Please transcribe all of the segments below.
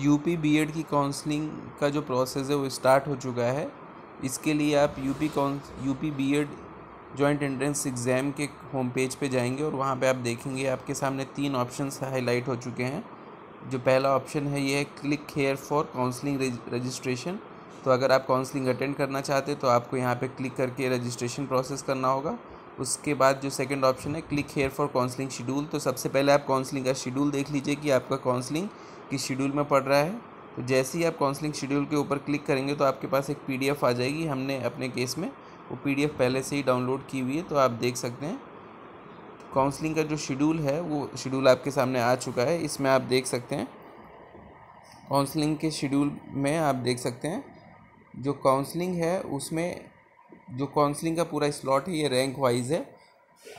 UP BEd की counselling का जो प्रोसेस है वो स्टार्ट हो चुका है इसके लिए आप यूपी काउंस UP BEd joint entrance exam के होम पेज पे जाएंगे और वहाँ पे आप देखेंगे आपके सामने तीन ऑप्शन हाईलाइट हो चुके हैं जो पहला ऑप्शन है ये है click here for counselling registration तो अगर आप काउंसलिंग अटेंड करना चाहते हैं तो आपको यहाँ पे क्लिक करके रजिस्ट्रेशन प्रोसेस करना होगा उसके बाद जो सेकंड ऑप्शन है click here for counselling schedule तो सबसे पहले आप काउंसलिंग का शेड्यूल देख लीजिए कि आपका काउंसलिंग किस शेड्यूल में पड़ रहा है तो जैसे ही आप काउंसलिंग शेड्यूल के ऊपर क्लिक करेंगे तो आपके पास एक पी आ जाएगी हमने अपने केस में वो पी पहले से ही डाउनलोड की हुई है तो आप देख सकते हैं काउंसलिंग का जो शेड्यूल है वो शेड्यूल आपके सामने आ चुका है इसमें आप देख सकते हैं काउंसलिंग के शेड्यूल में आप देख सकते हैं जो काउंसलिंग है उसमें जो काउंसलिंग का पूरा स्लॉट है ये रैंक वाइज है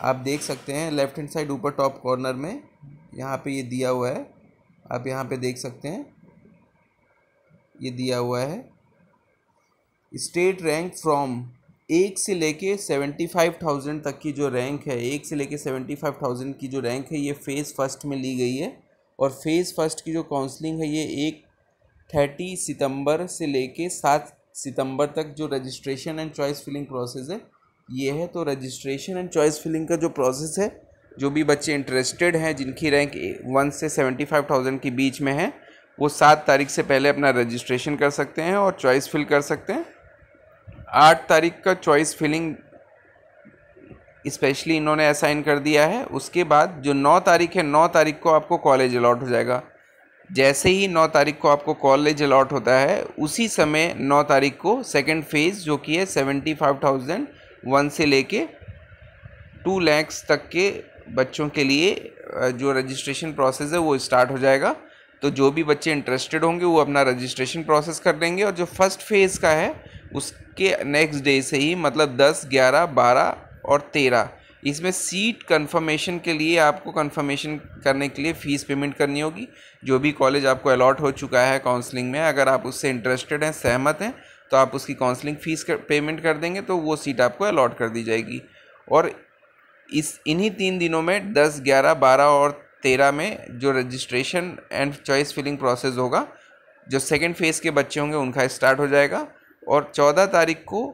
आप देख सकते हैं लेफ्ट हैंड साइड ऊपर टॉप कॉर्नर में यहाँ पे ये दिया हुआ है आप यहाँ पे देख सकते हैं ये दिया हुआ है स्टेट रैंक फ्रॉम एक से लेके सेवेंटी फाइव थाउजेंड तक की जो रैंक है एक से लेके सेवेंटी फाइव थाउजेंड की जो रैंक है ये फ़ेज़ फर्स्ट में ली गई है और फेज़ फर्स्ट की जो काउंसलिंग है ये एक थर्टी सितंबर से लेके सात सितंबर तक जो registration and choice filling process है ये है तो रजिस्ट्रेशन एंड चॉइस फिलिंग का जो प्रोसेस है जो भी बच्चे इंटरेस्टेड हैं जिनकी रैंक वन से सेवेंटी फाइव थाउजेंड के बीच में है वो सात तारीख से पहले अपना रजिस्ट्रेशन कर सकते हैं और चॉइस फिल कर सकते हैं आठ तारीख का चॉइस फिलिंग स्पेशली इन्होंने असाइन कर दिया है उसके बाद जो नौ तारीख है नौ तारीख को आपको कॉलेज अलाट हो जाएगा जैसे ही 9 तारीख को आपको कॉलेज अलॉट होता है उसी समय 9 तारीख को सेकेंड फेज़ जो कि है सेवेंटी फाइव थाउजेंड वन से लेके टू लैक्स तक के बच्चों के लिए जो रजिस्ट्रेशन प्रोसेस है वो स्टार्ट हो जाएगा तो जो भी बच्चे इंटरेस्टेड होंगे वो अपना रजिस्ट्रेशन प्रोसेस कर देंगे और जो फर्स्ट फेज़ का है उसके नेक्स्ट डे से ही मतलब दस ग्यारह बारह और तेरह इसमें सीट कंफर्मेशन के लिए आपको कंफर्मेशन करने के लिए फ़ीस पेमेंट करनी होगी जो भी कॉलेज आपको अलॉट हो चुका है काउंसलिंग में अगर आप उससे इंटरेस्टेड हैं सहमत हैं तो आप उसकी काउंसलिंग फ़ीस कर, पेमेंट कर देंगे तो वो सीट आपको अलॉट कर दी जाएगी और इस इन्हीं तीन दिनों में दस ग्यारह बारह और तेरह में जो registration and choice filling process होगा जो सेकेंड फेज़ के बच्चे होंगे उनका स्टार्ट हो जाएगा और चौदह तारीख को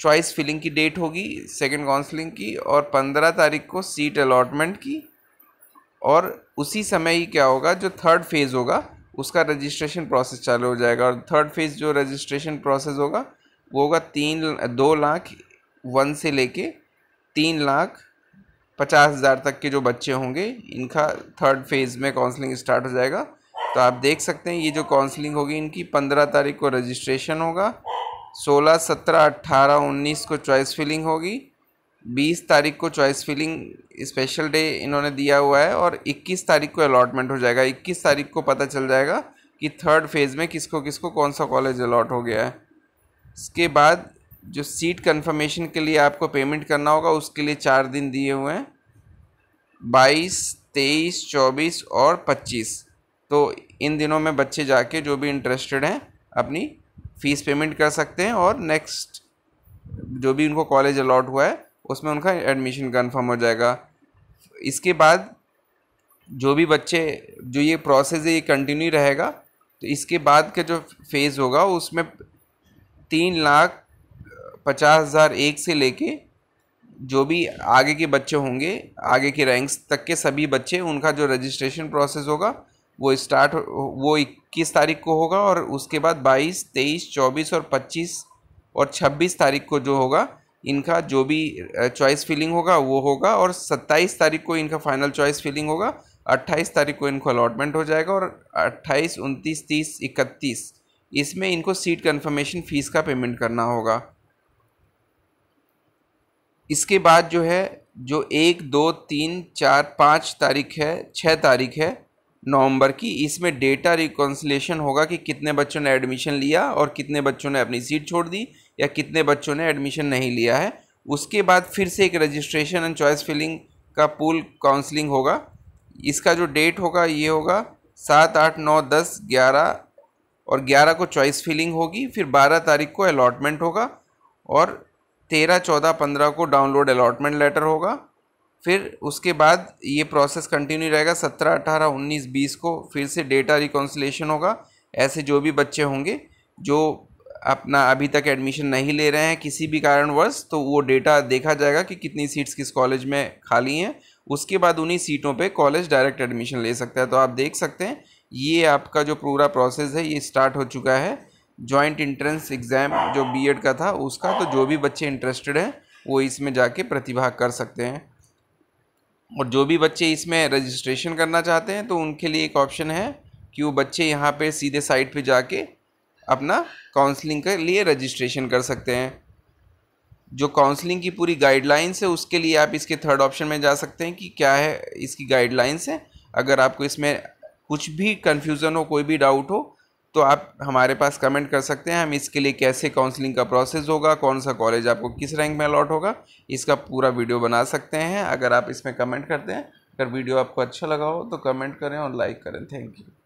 चॉइस फिलिंग की डेट होगी सेकंड काउंसलिंग की और पंद्रह तारीख को सीट अलॉटमेंट की और उसी समय ही क्या होगा जो थर्ड फेज़ होगा उसका रजिस्ट्रेशन प्रोसेस चालू हो जाएगा और थर्ड फेज़ जो रजिस्ट्रेशन प्रोसेस होगा वो होगा तीन दो लाख वन से लेके तीन लाख पचास हज़ार तक के जो बच्चे होंगे इनका थर्ड फेज़ में काउंसलिंग स्टार्ट हो जाएगा तो आप देख सकते हैं ये जो काउंसलिंग होगी इनकी पंद्रह तारीख को रजिस्ट्रेशन होगा सोलह सत्रह अट्ठारह उन्नीस को चॉइस फिलिंग होगी बीस तारीख को चॉइस फिलिंग स्पेशल डे इन्होंने दिया हुआ है और इक्कीस तारीख को अलॉटमेंट हो जाएगा इक्कीस तारीख को पता चल जाएगा कि थर्ड फेज़ में किसको किसको कौन सा कॉलेज अलॉट हो गया है इसके बाद जो सीट कंफर्मेशन के लिए आपको पेमेंट करना होगा उसके लिए चार दिन दिए हुए हैं बाईस तेईस चौबीस और पच्चीस तो इन दिनों में बच्चे जाके जो भी इंटरेस्टेड हैं अपनी फ़ीस पेमेंट कर सकते हैं और नेक्स्ट जो भी उनको कॉलेज अलॉट हुआ है उसमें उनका एडमिशन कन्फर्म हो जाएगा इसके बाद जो भी बच्चे जो ये प्रोसेस है ये कंटिन्यू रहेगा तो इसके बाद का जो फेज़ होगा उसमें तीन लाख पचास हज़ार एक से लेके जो भी आगे के बच्चे होंगे आगे के रैंक्स तक के सभी बच्चे उनका जो रजिस्ट्रेशन प्रोसेस होगा वो स्टार्ट वो इक्कीस तारीख को होगा और उसके बाद बाईस तेईस चौबीस और पच्चीस और छब्बीस तारीख को जो होगा इनका जो भी चॉइस फिलिंग होगा वो होगा और सत्ताईस तारीख को इनका फाइनल चॉइस फिलिंग होगा अट्ठाईस तारीख को इनको अलॉटमेंट हो जाएगा और अट्ठाईस उनतीस तीस इकतीस इसमें इनको सीट कंफर्मेशन फ़ीस का पेमेंट करना होगा इसके बाद जो है जो एक दो तीन चार पाँच तारीख है छः तारीख है नवंबर की इसमें डेटा रिकॉन्सलेशन होगा कि कितने बच्चों ने एडमिशन लिया और कितने बच्चों ने अपनी सीट छोड़ दी या कितने बच्चों ने एडमिशन नहीं लिया है उसके बाद फिर से एक रजिस्ट्रेशन एंड चॉइस फिलिंग का पूल काउंसलिंग होगा इसका जो डेट होगा ये होगा सात आठ नौ दस ग्यारह और ग्यारह को चॉइस फिलिंग होगी फिर बारह तारीख को अलॉटमेंट होगा और तेरह चौदह पंद्रह को डाउनलोड अलॉटमेंट लेटर होगा फिर उसके बाद ये प्रोसेस कंटिन्यू रहेगा सत्रह अठारह उन्नीस बीस को फिर से डेटा रिकॉन्सलेशन होगा ऐसे जो भी बच्चे होंगे जो अपना अभी तक एडमिशन नहीं ले रहे हैं किसी भी कारणवश तो वो डेटा देखा जाएगा कि कितनी सीट्स किस कॉलेज में खाली हैं उसके बाद उन्हीं सीटों पे कॉलेज डायरेक्ट एडमिशन ले सकता है तो आप देख सकते हैं ये आपका जो पूरा प्रोसेस है ये स्टार्ट हो चुका है जॉइंट इंट्रेंस एग्ज़ाम जो बीएड का था उसका तो जो भी बच्चे इंटरेस्टेड हैं वो इसमें जाके प्रतिभाग कर सकते हैं और जो भी बच्चे इसमें रजिस्ट्रेशन करना चाहते हैं तो उनके लिए एक ऑप्शन है कि वो बच्चे यहाँ पे सीधे साइट पे जाके अपना काउंसलिंग के लिए रजिस्ट्रेशन कर सकते हैं जो काउंसलिंग की पूरी गाइडलाइंस है उसके लिए आप इसके थर्ड ऑप्शन में जा सकते हैं कि क्या है इसकी गाइडलाइंस है अगर आपको इसमें कुछ भी कन्फ्यूज़न हो कोई भी डाउट हो तो आप हमारे पास कमेंट कर सकते हैं हम इसके लिए कैसे काउंसलिंग का प्रोसेस होगा कौन सा कॉलेज आपको किस रैंक में अलॉट होगा इसका पूरा वीडियो बना सकते हैं अगर आप इसमें कमेंट करते हैं अगर वीडियो आपको अच्छा लगा हो तो कमेंट करें और लाइक करें थैंक यू